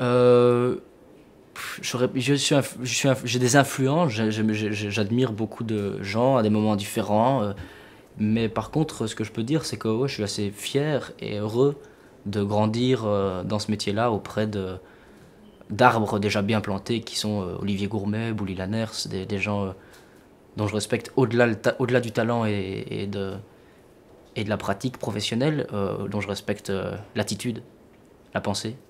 Euh, suis, j'ai des influences, j'admire beaucoup de gens à des moments différents. Euh, mais par contre, ce que je peux dire, c'est que je suis assez fier et heureux de grandir euh, dans ce métier-là auprès de d'arbres déjà bien plantés qui sont Olivier Gourmet, Bouli Laners, des, gens dont je respecte au-delà, au du talent et, de, et de la pratique professionnelle, dont je respecte l'attitude, la pensée.